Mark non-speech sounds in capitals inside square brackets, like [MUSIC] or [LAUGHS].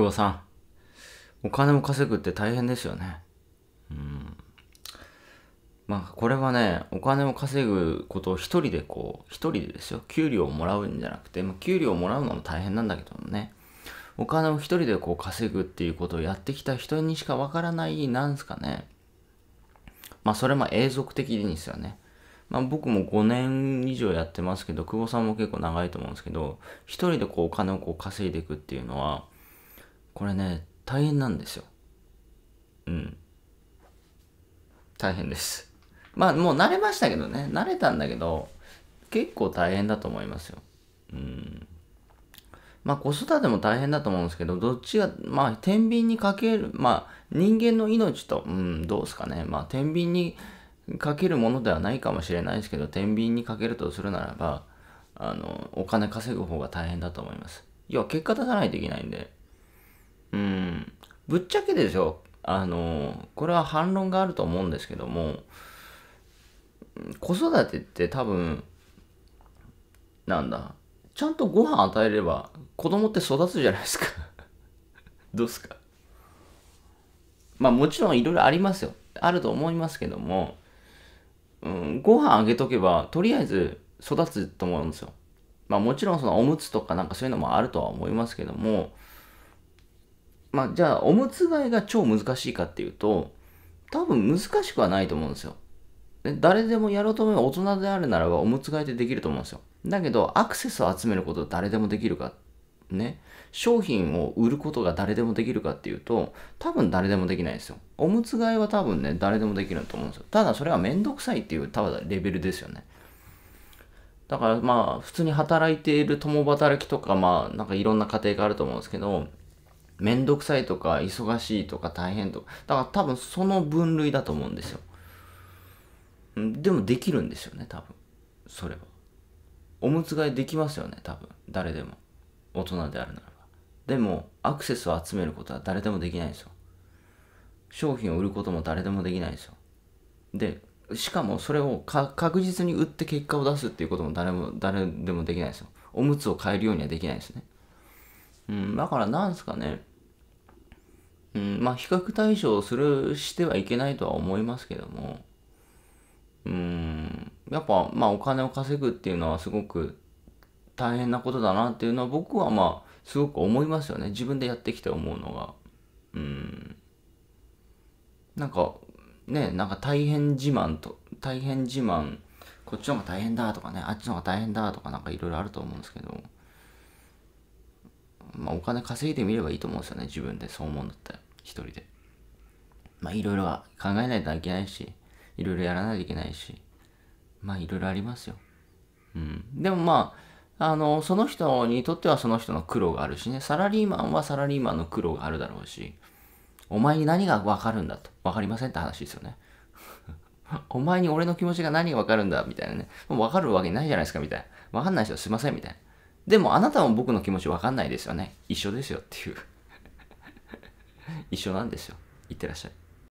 久保さん。お金も稼ぐって大変ですよね。うん。まあ、これはね、お金を稼ぐことを一人でこう、一人でですよ、給料をもらうんじゃなくて、まあ、給料をもらうのも大変なんだけどもね、お金を一人でこう稼ぐっていうことをやってきた人にしかわからない、なんすかね。まあ、それも永続的にですよね。まあ、僕も5年以上やってますけど、久保さんも結構長いと思うんですけど、一人でこうお金をこう稼いでいくっていうのは、これね大変なんですようん大変ですまあもう慣れましたけどね慣れたんだけど結構大変だと思いますようんまあ子育ても大変だと思うんですけど、どっちが、まあ天秤にかける、まあ人間の命と、うん、どうですかね。まあ天秤にかけるものではないかもしれないですけど、天秤にかけるとするならば、あの、お金稼ぐ方が大変だと思います。要は結果出さないといけないんで、ぶっちゃけでしょあの、これは反論があると思うんですけども、子育てって多分、なんだ、ちゃんとご飯与えれば子供って育つじゃないですか [LAUGHS] どうすかまあもちろんいろいろありますよ。あると思いますけども、うん、ご飯あげとけばとりあえず育つと思うんですよ。まあもちろんそのおむつとかなんかそういうのもあるとは思いますけども、まあ、じゃあ、おむつ替えが超難しいかっていうと、多分難しくはないと思うんですよ。で誰でもやろうと思えば大人であるならばおむつ替えでてできると思うんですよ。だけど、アクセスを集めること誰でもできるか、ね、商品を売ることが誰でもできるかっていうと、多分誰でもできないですよ。おむつ替えは多分ね、誰でもできると思うんですよ。ただそれはめんどくさいっていうただレベルですよね。だからまあ、普通に働いている共働きとか、まあ、なんかいろんな家庭があると思うんですけど、めんどくさいとか忙しいとか大変とかだから多分その分類だと思うんですよでもできるんですよね多分それはおむつ替えできますよね多分誰でも大人であるならばでもアクセスを集めることは誰でもできないんですよ商品を売ることも誰でもできないんですよでしかもそれを確実に売って結果を出すっていうことも誰も誰でもできないですよおむつを買えるようにはできないですねうんだからなんすかねうん、まあ比較対象するしてはいけないとは思いますけども、うん、やっぱまあお金を稼ぐっていうのはすごく大変なことだなっていうのは僕はまあすごく思いますよね。自分でやってきて思うのが。うん。なんかね、なんか大変自慢と、大変自慢、こっちの方が大変だとかね、あっちの方が大変だとかなんかいろいろあると思うんですけど、まあ、お金稼いでみればいいと思うんですよね自分でそう思うんだったら一人でまあいろいろ考えないといけないしいろいろやらないといけないしまあいろいろありますようんでもまああのその人にとってはその人の苦労があるしねサラリーマンはサラリーマンの苦労があるだろうしお前に何が分かるんだと分かりませんって話ですよね [LAUGHS] お前に俺の気持ちが何が分かるんだみたいなね分かるわけないじゃないですかみたいな分かんない人すいませんみたいなでもあなたも僕の気持ちわかんないですよね。一緒ですよっていう一緒なんですよ。いってらっしゃい。